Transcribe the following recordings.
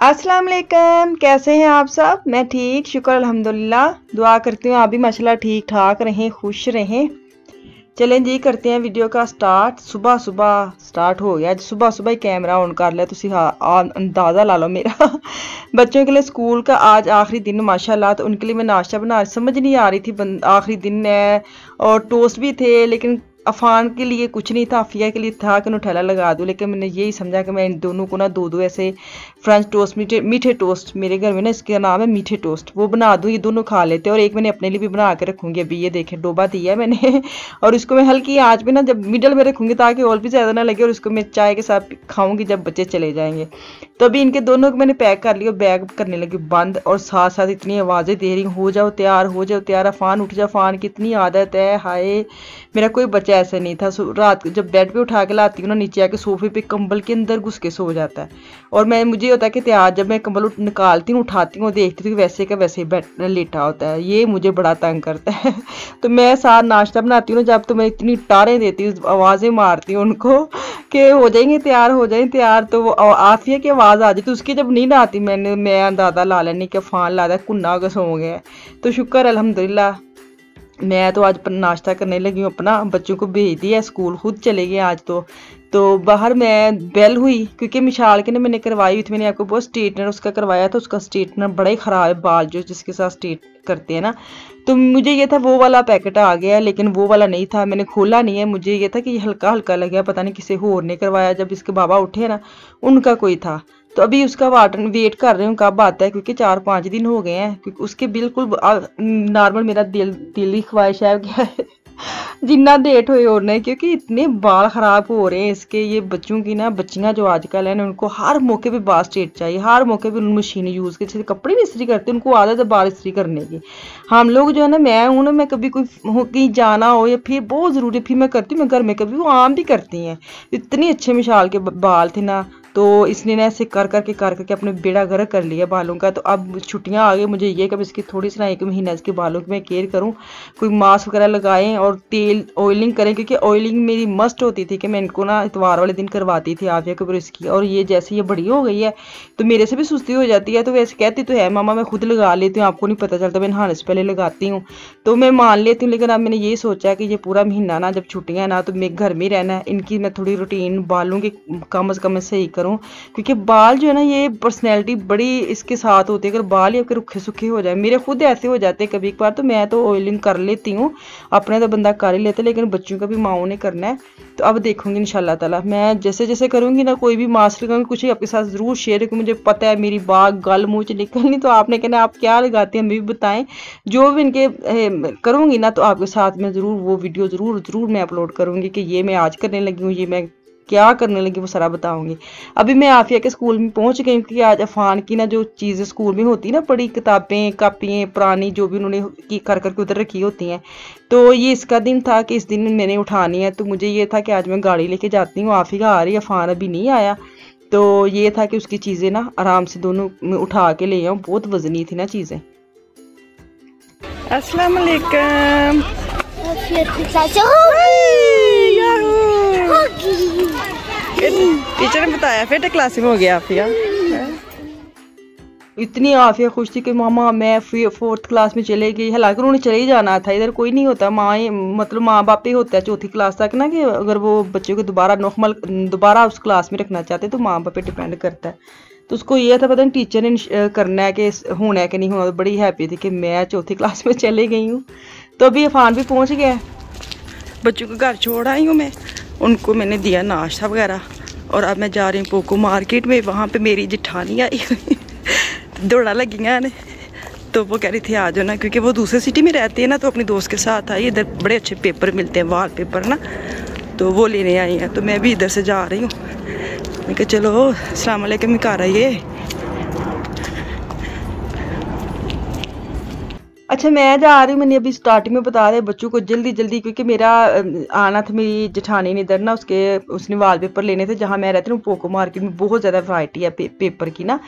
अस्सलाम वालेकुम कैसे हैं आप सब मैं ठीक शुक्र अल्हम्दुलिल्लाह दुआ करती हूँ आप भी माशाल्लाह ठीक ठाक रहें खुश रहें चलें जी करते हैं वीडियो का स्टार्ट सुबह सुबह स्टार्ट हो गया सुबह सुबह ही कैमरा ऑन कर लिया तुम अंदाज़ा ला लो मेरा बच्चों के लिए स्कूल का आज आखिरी दिन माशाल्लाह तो उनके लिए मैं नाश्ता बना समझ नहीं आ रही थी आखिरी दिन है और टोस्ट भी थे लेकिन अफान के लिए कुछ नहीं था अफिया के लिए था कि ठेला लगा दूँ लेकिन मैंने यही समझा कि मैं इन दोनों को ना दो दो ऐसे फ्रेंच टोस्ट मीठे मीठे टोस्ट मेरे घर में ना इसका नाम है मीठे टोस्ट वो बना दूँ ये दोनों खा लेते हैं और एक मैंने अपने लिए भी बना के रखूँगी अभी ये देखें डोबा दिया है मैंने और इसको मैं हल्की आँच में ना जब मिडल में रखूँगी ताकि और भी ज़्यादा ना लगे और इसको मैं चाय के साथ खाऊँगी जब बच्चे चले जाएंगे तो अभी इनके दोनों को मैंने पैक कर लिया बैग करने लगी बंद और साथ साथ इतनी आवाज़ें दे रही हो जाओ तैयार हो जाओ तैयार फान उठ जाओ फान की इतनी आदत है हाय मेरा कोई बच्चा ऐसा नहीं था रात जब बेड पर उठा के लाती हूँ ना नीचे आके सोफे पर कंबल के अंदर घुस के सो जाता है और मैं मुझे होता है कि त्याज जब मैं कंबल निकालती हूँ उठाती हूँ देखती हूँ वैसे का वैसे लेटा होता है ये मुझे बड़ा तंग करता है तो मैं सार नाश्ता बनाती हूँ ना जब तो मैं इतनी टारें देती हूँ आवाज़ें मारती हूँ उनको कि हो जाएंगे तैयार हो जाएंगे तैयार तो वो आफिया की आवाज़ आ जाती तो उसकी जब नींद आती मैंने मैं दादा ला लेनी के फ़ान दिया कुन्ना कस सो गया तो शुक्र अलहमदिल्ला मैं तो आज नाश्ता करने लगी हूँ अपना बच्चों को भेज दिया स्कूल खुद चले गए आज तो तो बाहर मैं बेल हुई क्योंकि मिशाल के ने मैंने करवाई हुई थी मैंने आपको बहुत स्ट्रेटनर उसका करवाया था उसका स्ट्रेटनर बड़ा ही ख़राब है बाल जो जिसके साथ स्ट्रेट करते हैं ना तो मुझे ये था वो वाला पैकेट आ गया लेकिन वो वाला नहीं था मैंने खोला नहीं है मुझे ये था कि हल्का हल्का लग गया पता नहीं किसी और ने करवाया जब इसके बाबा उठे ना उनका कोई था तो अभी उसका वाटर वेट कर रही हूँ कब आता है क्योंकि चार पाँच दिन हो गए हैं क्योंकि उसके बिल्कुल नॉर्मल मेरा दिल दिल ही ख्वाहिश है क्या जिन्ना डेट हुए और नहीं क्योंकि इतने बाल ख़राब हो रहे हैं इसके ये बच्चों की ना बच्चियाँ जो आजकल हैं उनको हर मौके पे बाल स्ट्रेट चाहिए हर मौके पे उन मशीन यूज़ कर जैसे कपड़े भी इस्त्री करते हैं उनको आदत है बाल इस्त्री करने की हम लोग जो है ना मैं हूँ ना मैं कभी कोई कहीं जाना हो या फिर बहुत ज़रूरी फिर मैं करती हूँ मैं घर में कभी वो आम भी करती हैं इतने अच्छे मिसाल के बाल थे ना तो इसने ना ऐसे कर करके कर करके अपने बेड़ा गर्क कर लिया बालों का तो अब छुट्टियाँ आ गई मुझे ये कि अब इसकी थोड़ी सी ना एक महीना इसके बालों की मैं केयर करूँ कोई मास्क वगैरह लगाएं और तेल ऑयलिंग करें क्योंकि ऑयलिंग मेरी मस्ट होती थी कि मैं इनको ना इतवार वाले दिन करवाती थी आफिया कपूर इसकी और ये जैसे ये बड़ी हो गई है तो मेरे से भी सुस्ती हो जाती है तो वैसे कहती तो है मामा मैं खुद लगा लेती हूँ आपको नहीं पता चलता मैं नहाने से पहले लगाती हूँ तो मैं मान लेती हूँ लेकिन अब मैंने ये सोचा कि ये पूरा महीना ना जब छुट्टियाँ ना तो मैं घर में रहना है इनकी मैं थोड़ी रूटीन बालों के कम अज़ कम सही कर करूँ क्योंकि बाल जो है ना ये पर्सनैलिटी बड़ी इसके साथ होती है अगर बाल या फिर रुखे सुखे हो जाए मेरे खुद ऐसे हो जाते हैं कभी एक बार तो मैं तो ऑयलिंग कर लेती हूँ अपने तो बंदा कर ही लेता लेकिन बच्चों का भी माओ ने करना है तो अब देखूंगी इन तला मैं जैसे जैसे करूँगी ना कोई भी मास्क लगाऊंगी कुछ ही आपके साथ ज़रूर शेयर क्योंकि मुझे पता है मेरी बाग गल मुँह से निकलनी तो आपने कहना आप क्या लगाते हैं हमें भी बताएं जो भी इनके करूँगी ना तो आपके साथ में ज़रूर वो वीडियो ज़रूर ज़रूर मैं अपलोड करूँगी कि ये मैं आज करने लगी हूँ ये मैं क्या करने लगी वो सारा बताऊंगी अभी मैं आफिया के स्कूल में पहुंच गई क्योंकि आज अफान की ना जो चीज़ें स्कूल में होती है ना पड़ी किताबें कापियाँ पुरानी जो भी उन्होंने की कर करके उधर रखी होती हैं तो ये इसका दिन था कि इस दिन मैंने उठानी है तो मुझे ये था कि आज मैं गाड़ी लेके जाती हूँ आफिया आ रही अफान अभी नहीं आया तो ये था कि उसकी चीज़ें ना आराम से दोनों में उठा के ले आऊँ बहुत वजनी थी ना चीज़ें अस्सलाम वालेकुम टीचर ने बताया फिर क्लासिंग तो हो गया आफिया इतनी आफिया खुश थी कि मामा मैं फोर्थ क्लास में चले गई हालांकि उन्होंने चले ही जाना था इधर कोई नहीं होता माँ ही मतलब माँ बाप ही होता है चौथी क्लास तक ना कि अगर वो बच्चे को दोबारा नॉर्मल दोबारा उस क्लास में रखना चाहते तो माँ बाप पे डिपेंड करता है तो उसको ये था पता नहीं टीचर ने करना है कि होना है कि नहीं होना तो बड़ी हैप्पी थी कि मैं चौथी क्लास में चले गई हूँ तो अभी इरफान भी पहुँच गया बच्चों को घर छोड़ आई हूँ मैं उनको मैंने दिया नाश्ता वगैरह और अब मैं जा रही हूँ पोको मार्केट में वहाँ पे मेरी जिठानी आई हुई दौड़ा लगी ने तो वो कह रही थी आ जाओ ना क्योंकि वो दूसरे सिटी में रहती है ना तो अपनी दोस्त के साथ आई इधर बड़े अच्छे पेपर मिलते हैं वाल पेपर ना तो वो लेने आई हैं तो मैं भी इधर से जा रही हूँ मैं कहा चलो अलैक्म घर आइए अच्छा मैं जा रही हूँ मैंने अभी स्टार्टिंग में बता रहे बच्चों को जल्दी जल्दी क्योंकि मेरा आना था मेरी जठानी ने इधर ना उसके उसने वॉलपेपर लेने थे जहाँ मैं रहती हूँ पोको मार्केट में बहुत ज़्यादा वैरायटी है पे, पेपर की ना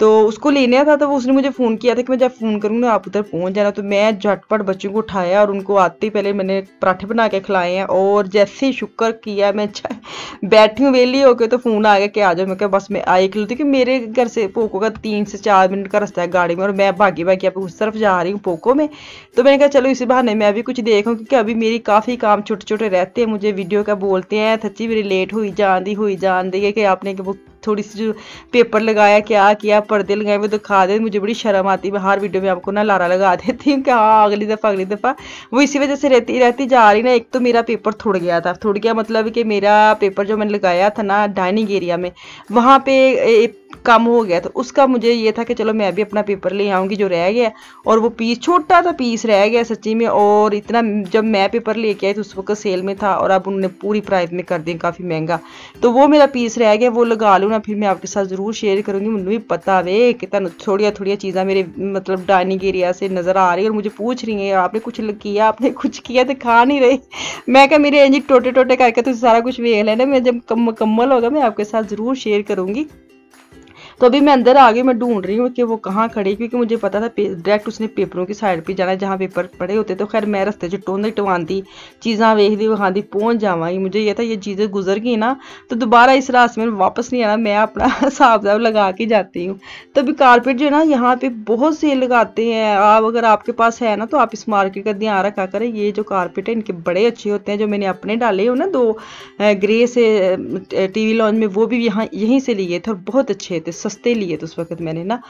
तो उसको लेने था तो उसने मुझे फ़ोन किया था कि मैं जब फ़ोन करूँगा आप उधर पहुँच जाना तो मैं झटपट बच्चों को उठाया और उनको आते ही पहले मैंने पराठे बना के खिलाए हैं और जैसे ही शुक्र किया मैं बैठी हूँ वेली होकर तो फ़ोन आ गया कि आ जाओ मैं क्या बस मैं आई खिलती क्योंकि तो मेरे घर से पोको का तीन से चार मिनट का रास्ता है गाड़ी में और मैं भागी भागी आप उस तरफ जा रही हूँ पोको लोगों में तो मैंने कहा चलो इसी बहाने मैं अभी कुछ देखूँ क्योंकि अभी मेरी काफ़ी काम छोटे छोटे रहते हैं मुझे वीडियो का बोलते हैं सच्ची मेरी लेट हुई जान दी हुई जान दी है कि आपने वो थोड़ी सी जो पेपर लगाया क्या किया पर्दे लगाए वो दिखा दे मुझे बड़ी शर्म आती है हर वीडियो में आपको ना लारा लगा देती हूँ कि हाँ अगली दफ़ा अगली दफ़ा वो इसी वजह से रहती रहती जा रही ना एक तो मेरा पेपर थोड़ गया था थोड़ गया मतलब कि मेरा पेपर जो मैंने लगाया था ना डाइनिंग एरिया में वहाँ पे कम हो गया तो उसका मुझे ये था कि चलो मैं भी अपना पेपर ले आऊँगी जो रह गया और वो पीस छोटा सा पीस रह गया सच्ची में और इतना जब मैं पेपर लेके आई तो उस वक्त सेल में था और अब उन्होंने पूरी प्राइस में कर दिया काफ़ी महंगा तो वो मेरा पीस रह गया वो लगा लूँ मैं फिर मैं आपके साथ ज़रूर शेयर करूंगी मैनू भी पता वे कि तुम थोड़िया थोड़िया चीजा मेरे मतलब डाइनिंग एरिया से नज़र आ रही और मुझे पूछ रही है आपने कुछ किया आपने कुछ किया तो खा नहीं रहे मैं क्या मेरे इंजी टोटे टोटे करके तुम तो सारा कुछ वेख लेना मैं जब मुकम्मल होगा मैं आपके साथ ज़रूर शेयर करूँगी तो अभी मैं अंदर आ गई मैं ढूंढ रही हूँ कि वो कहाँ खड़ी क्योंकि मुझे पता था डायरेक्ट उसने पेपरों की साइड पर जाना है जहाँ पेपर पड़े होते तो खैर मैं रस्ते दी चीज़ा टवानी दी वेखदी दी पहुँच जावाई मुझे यह था ये चीज़ें गुजर गई ना तो दोबारा इस रास्ते में वापस नहीं आना मैं अपना हिसाब किताब लगा के जाती हूँ तो अभी कारपेट जो है ना यहाँ पे बहुत सेल लगाते हैं आप अगर आपके पास है ना तो आप इस मार्केट का ध्यान रखा करें ये जो कारपेट है इनके बड़े अच्छे होते हैं जो मैंने अपने डाले हो ना दो ग्रे से टीवी लॉन्च में वो भी यहाँ यहीं से लिए थे और बहुत अच्छे थे सस्ते लिए तो उस वक्त मैंने ना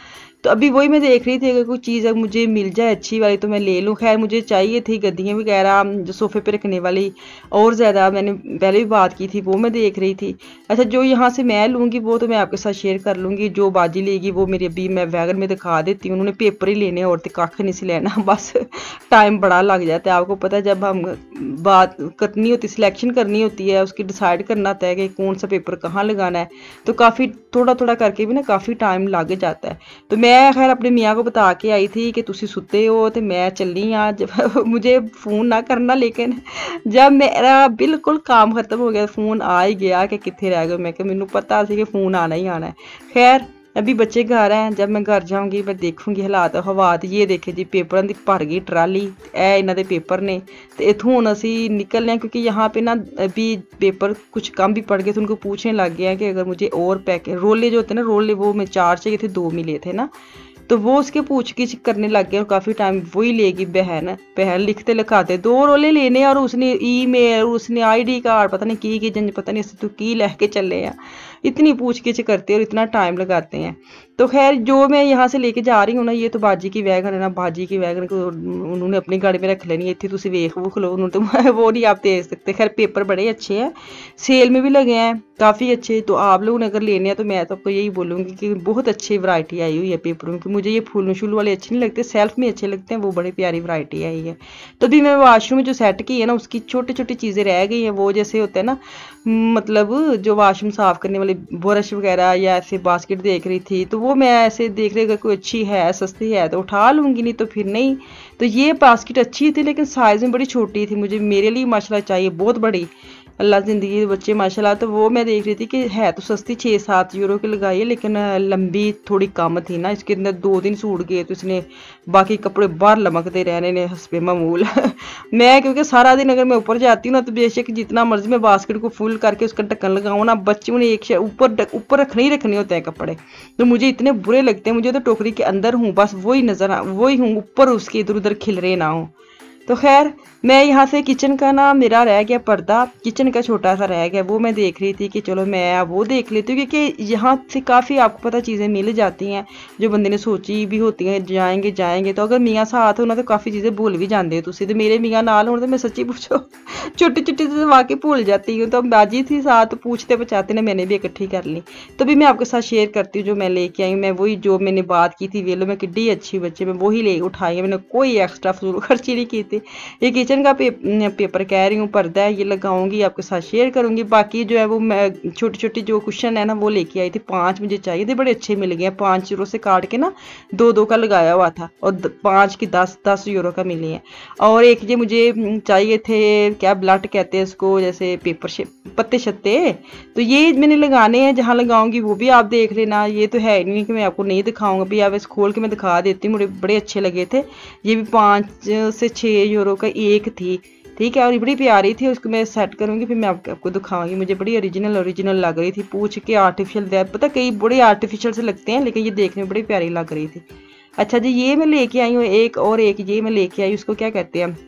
तो अभी वही मैं देख रही थी अगर कोई चीज़ अगर मुझे मिल जाए अच्छी वाली तो मैं ले लूँ खैर मुझे चाहिए थी गद्दियाँ वगैरह जो सोफ़े पे रखने वाली और ज़्यादा मैंने पहले भी बात की थी वो मैं देख रही थी अच्छा जो यहाँ से मैं लूँगी वो तो मैं आपके साथ शेयर कर लूँगी जो बाजी लेगी वो मेरी अभी मैं वैगन में दिखा देती हूँ उन्होंने पेपर ही लेने और तो कख नहीं से लेना बस टाइम बड़ा लग जाता है आपको पता है जब हम बात करनी होती सिलेक्शन करनी होती है उसकी डिसाइड करना होता है कि कौन सा पेपर कहाँ लगाना है तो काफ़ी थोड़ा थोड़ा करके भी ना काफ़ी टाइम लग जाता है तो मैं मैं खैर अपने मियाँ को बता के आई थी कि तुसी सुते हो तो मैं चली हाँ मुझे फ़ोन ना करना लेकिन जब मेरा बिल्कुल काम ख़त्म हो गया फ़ोन आ ही गया कि कितने रह गए मैं कि मैनू पता सी कि फ़ोन आना ही आना है खैर अभी बच्चे घर हैं जब मैं घर जाऊंगी मैं देखूंगी हालात हवात ये देखे जी पेपर की भर गई ट्राली ए इन्हों पेपर ने तो इतों हूँ ਹੁਣ ਅਸੀਂ ਨਿਕਲ ਰਹੇ पे ना अभी पेपर कुछ कम भी पड़ गए थे उनको पूछने लग गया कि अगर मुझे और पैके रोले जो होते ना रोले वो मैं चार चाहिए थे दो मिले थे ना तो वो उसके पूछ गिछ करने लग गया और काफ़ी टाइम वो ही लेगी बहन बहन लिखते लिखाते दो रोले लेने और उसने ई मेल उसने आईडी कार्ड पता नहीं की की जन पता नहीं तू की लह के चले हैं इतनी पूछ गिछ करते और इतना टाइम लगाते हैं तो खैर जो मैं यहाँ से लेके जा रही हूँ ना ये तो बाजी की वैगन है ना बाजी की वैगन को उन्होंने अपनी गाड़ी में रख लेनी है इतनी तुम तो वेख वूख लो उन्होंने तो वो नहीं आप देख सकते खैर पेपर बड़े अच्छे हैं सेल में भी लगे हैं काफ़ी अच्छे तो आप लोगों ने अगर लेने हैं तो मैं तो आपको यही बोलूँगी कि बहुत अच्छी वरायटी आई हुई है पेपरों की मुझे ये फूल मशूल वाले अच्छे नहीं लगते सेल्फ में अच्छे लगते हैं वो बड़ी प्यारी वरायटी आई है तो अभी मैं वाशरूम जो सेट की है ना उसकी छोटी छोटी चीज़ें रह गई हैं वो जैसे होते हैं ना मतलब जो वाशरूम साफ़ करने वाले ब्रश वगैरह या ऐसे बास्केट देख रही थी तो वो मैं ऐसे देख रही अगर कोई अच्छी है सस्ती है तो उठा लूँगी नहीं तो फिर नहीं तो ये बास्केट अच्छी थी लेकिन साइज़ में बड़ी छोटी थी मुझे मेरे लिए माशाला चाहिए बहुत बड़ी अल्लाह ज़िंदगी के बच्चे माशाल्लाह तो वो मैं देख रही थी कि है तो सस्ती छः सात यूरो की लगाई है लेकिन लंबी थोड़ी कम थी ना इसके अंदर दो दिन सूट गए तो इसने बाकी कपड़े बाहर लमकते रहने ने हंसपे मामूल मैं क्योंकि सारा दिन अगर मैं ऊपर जाती हूँ ना तो बेशक जितना मर्जी मैं बास्केट को फुल करके उसका ढक्कन लगाऊँ ना बच्चों ने एक ऊपर ऊपर रखने ही रखने होते हैं कपड़े तो मुझे इतने बुरे लगते हैं मुझे तो टोकरी के अंदर हूँ बस वही नज़र वही हूँ ऊपर उसके इधर उधर खिल रहे ना हों तो खैर मैं यहाँ से किचन का ना मेरा रह गया पर्दा किचन का छोटा सा रह गया वो मैं देख रही थी कि चलो मैं वो देख लेती हूँ क्योंकि यहाँ से काफ़ी आपको पता चीज़ें मिल जाती हैं जो बंदे ने सोची भी होती हैं जाएंगे जाएंगे तो अगर मियाँ साथ होना तो काफ़ी चीज़ें भूल भी जाते हो तुम तो मेरे मियाँ नाल होने तो मैं सच्ची पूछो छोटी छोटी चीज़ें वहाँ के भूल जाती हूँ तो बाजी थी साथ पूछते बचाते ना मैंने भी इकट्ठी कर ली तो भी मैं आपके साथ शेयर करती हूँ जो मैं लेके आई मैं वही जो मैंने बात की थी वे लो मैं किड्डी अच्छी बच्चे मैं वही ले उठाई मैंने कोई एक्स्ट्रा फजूल खर्ची नहीं की थी ये किचन किचन का पे, पेपर कह रही हूँ पर्दा है ये लगाऊंगी आपके साथ शेयर करूंगी बाकी जो है वो मैं छोटी छोटी जो क्वेश्चन है ना वो लेके आई थी पांच मुझे चाहिए थे बड़े अच्छे मिल गए पांच यूरो से काट के ना दो दो का लगाया हुआ था और पांच की दस दस यूरो का मिली है और एक ये मुझे चाहिए थे क्या ब्लट कहते हैं उसको जैसे पेपर पत्ते शत्ते तो ये मैंने लगाने हैं जहाँ लगाऊंगी वो भी आप देख लेना ये तो है नहीं कि मैं आपको नहीं दिखाऊंगा भी आप इस खोल के मैं दिखा देती हूँ मुझे बड़े अच्छे लगे थे ये भी पाँच से छः यूरो का एक एक थी ठीक है और बड़ी प्यारी थी उसको मैं सेट करूंगी फिर मैं आप, आपको दिखाऊंगी मुझे बड़ी ओरिजिनल ओरिजिनल लग रही थी पूछ के आर्टिफिशियल दे पता कई बड़े आर्टिफिशियल से लगते हैं लेकिन ये देखने में बड़ी प्यारी लग रही थी अच्छा जी ये मैं लेके आई हूँ एक और एक ये मैं लेके आई उसको क्या कहते हैं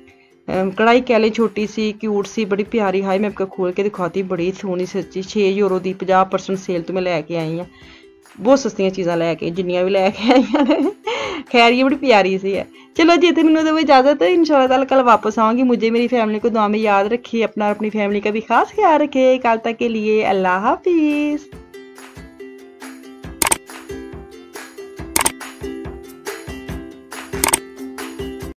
कढ़ाई कह लें छोटी सी क्यूट सी बड़ी प्यारी हाई मैं आपको खोल के दिखाती बड़ी सोहनी सच्ची छे यूरो की पाँ परसेंट सेल तो मैं लैके आई हूँ बहुत सस्तियाँ चीज़ा लैके जिन्नी भी लैके आई हैं खैर ये बड़ी प्यारी सी है चलो जी इतने मैंने तो इजाज़त है इन शाला कल वापस आऊँगी मुझे मेरी फैमिली को दुआ में याद रखिए अपना और अपनी फैमिली का भी खास ख्याल रखे कल तक के लिए अल्लाह हाफिज़